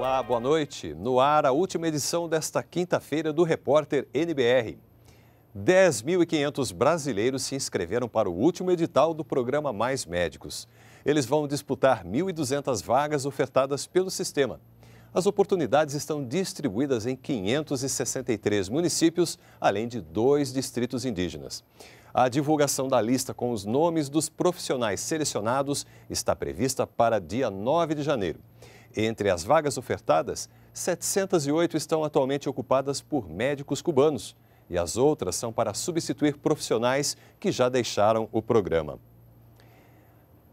Olá, boa noite. No ar, a última edição desta quinta-feira do Repórter NBR. 10.500 brasileiros se inscreveram para o último edital do programa Mais Médicos. Eles vão disputar 1.200 vagas ofertadas pelo sistema. As oportunidades estão distribuídas em 563 municípios, além de dois distritos indígenas. A divulgação da lista com os nomes dos profissionais selecionados está prevista para dia 9 de janeiro. Entre as vagas ofertadas, 708 estão atualmente ocupadas por médicos cubanos e as outras são para substituir profissionais que já deixaram o programa.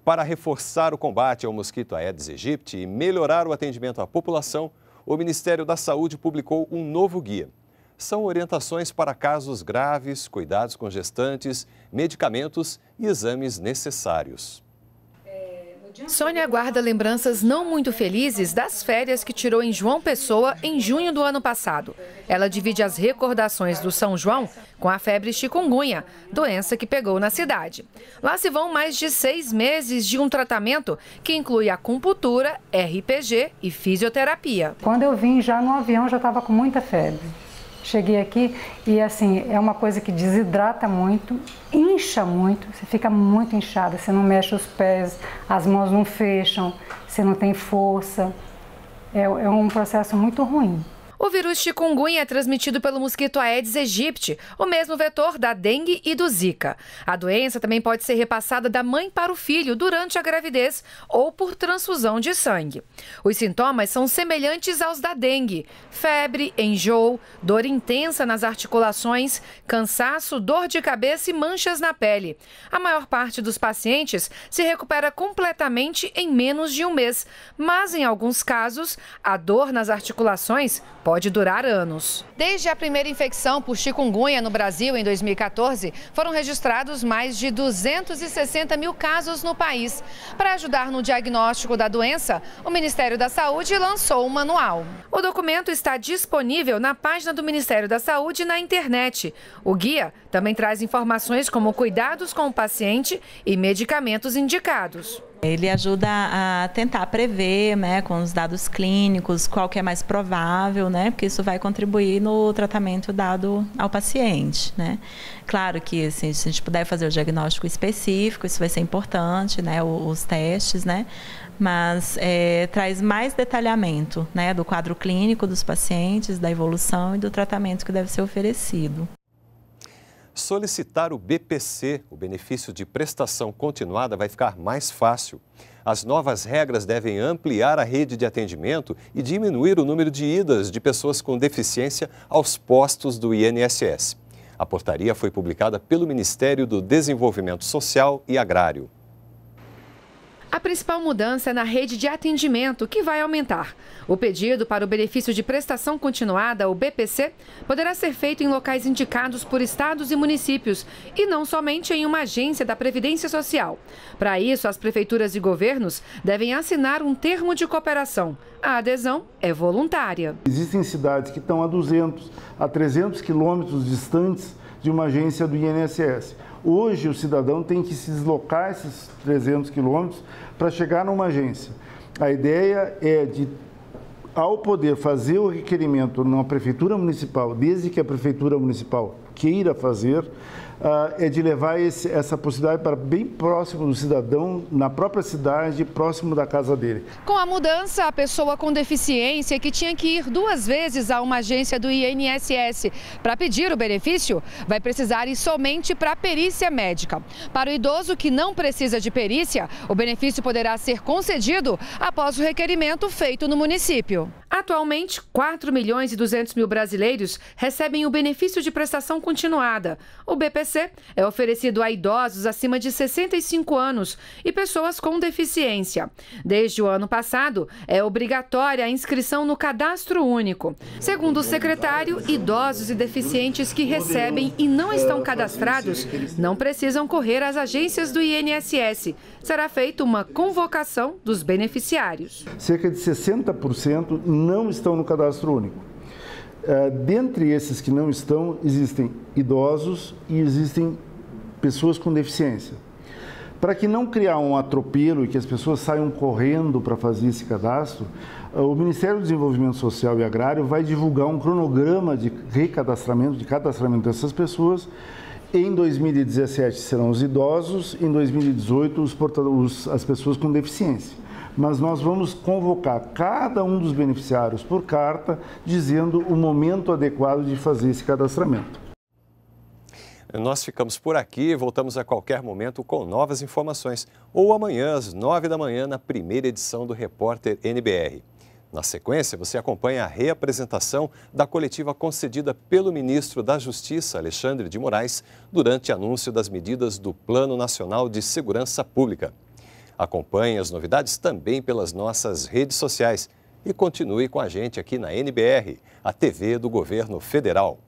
Para reforçar o combate ao mosquito Aedes aegypti e melhorar o atendimento à população, o Ministério da Saúde publicou um novo guia. São orientações para casos graves, cuidados com gestantes, medicamentos e exames necessários. Sônia guarda lembranças não muito felizes das férias que tirou em João Pessoa em junho do ano passado. Ela divide as recordações do São João com a febre chikungunya, doença que pegou na cidade. Lá se vão mais de seis meses de um tratamento que inclui acupuntura, RPG e fisioterapia. Quando eu vim já no avião, já estava com muita febre cheguei aqui e assim, é uma coisa que desidrata muito, incha muito, você fica muito inchada, você não mexe os pés, as mãos não fecham, você não tem força. É, é um processo muito ruim. O vírus chikungunya é transmitido pelo mosquito Aedes aegypti, o mesmo vetor da dengue e do zika. A doença também pode ser repassada da mãe para o filho durante a gravidez ou por transfusão de sangue. Os sintomas são semelhantes aos da dengue: febre, enjoo, dor intensa nas articulações, cansaço, dor de cabeça e manchas na pele. A maior parte dos pacientes se recupera completamente em menos de um mês, mas em alguns casos, a dor nas articulações pode durar anos. Desde a primeira infecção por chikungunya no Brasil em 2014, foram registrados mais de 260 mil casos no país. Para ajudar no diagnóstico da doença, o Ministério da Saúde lançou um manual. O documento está disponível na página do Ministério da Saúde na internet. O guia também traz informações como cuidados com o paciente e medicamentos indicados. Ele ajuda a tentar prever, né, com os dados clínicos, qual que é mais provável, né, porque isso vai contribuir no tratamento dado ao paciente, né. Claro que assim, se a gente puder fazer o diagnóstico específico, isso vai ser importante, né, os testes, né, mas é, traz mais detalhamento, né, do quadro clínico dos pacientes, da evolução e do tratamento que deve ser oferecido. Solicitar o BPC, o benefício de prestação continuada, vai ficar mais fácil. As novas regras devem ampliar a rede de atendimento e diminuir o número de idas de pessoas com deficiência aos postos do INSS. A portaria foi publicada pelo Ministério do Desenvolvimento Social e Agrário. A principal mudança é na rede de atendimento, que vai aumentar. O pedido para o benefício de prestação continuada, o BPC, poderá ser feito em locais indicados por estados e municípios e não somente em uma agência da Previdência Social. Para isso, as prefeituras e governos devem assinar um termo de cooperação. A adesão é voluntária. Existem cidades que estão a 200, a 300 quilômetros distantes de uma agência do INSS. Hoje, o cidadão tem que se deslocar esses 300 quilômetros para chegar numa agência. A ideia é de, ao poder fazer o requerimento numa prefeitura municipal, desde que a prefeitura municipal queira fazer, ah, é de levar esse, essa possibilidade para bem próximo do cidadão, na própria cidade, próximo da casa dele. Com a mudança, a pessoa com deficiência que tinha que ir duas vezes a uma agência do INSS para pedir o benefício, vai precisar ir somente para a perícia médica. Para o idoso que não precisa de perícia, o benefício poderá ser concedido após o requerimento feito no município. Atualmente, 4 milhões e 200 mil brasileiros recebem o benefício de prestação continuada. O BPC é oferecido a idosos acima de 65 anos e pessoas com deficiência. Desde o ano passado, é obrigatória a inscrição no cadastro único. Segundo o secretário, idosos e deficientes que recebem e não estão cadastrados não precisam correr às agências do INSS. Será feita uma convocação dos beneficiários. Cerca de 60% não estão no cadastro único. Eh, dentre esses que não estão, existem idosos e existem pessoas com deficiência. Para que não criar um atropelo e que as pessoas saiam correndo para fazer esse cadastro, eh, o Ministério do Desenvolvimento Social e Agrário vai divulgar um cronograma de recadastramento, de cadastramento dessas pessoas. Em 2017 serão os idosos, em 2018 os portadores, as pessoas com deficiência mas nós vamos convocar cada um dos beneficiários por carta, dizendo o momento adequado de fazer esse cadastramento. Nós ficamos por aqui, voltamos a qualquer momento com novas informações, ou amanhã às nove da manhã na primeira edição do Repórter NBR. Na sequência, você acompanha a reapresentação da coletiva concedida pelo ministro da Justiça, Alexandre de Moraes, durante anúncio das medidas do Plano Nacional de Segurança Pública. Acompanhe as novidades também pelas nossas redes sociais e continue com a gente aqui na NBR, a TV do Governo Federal.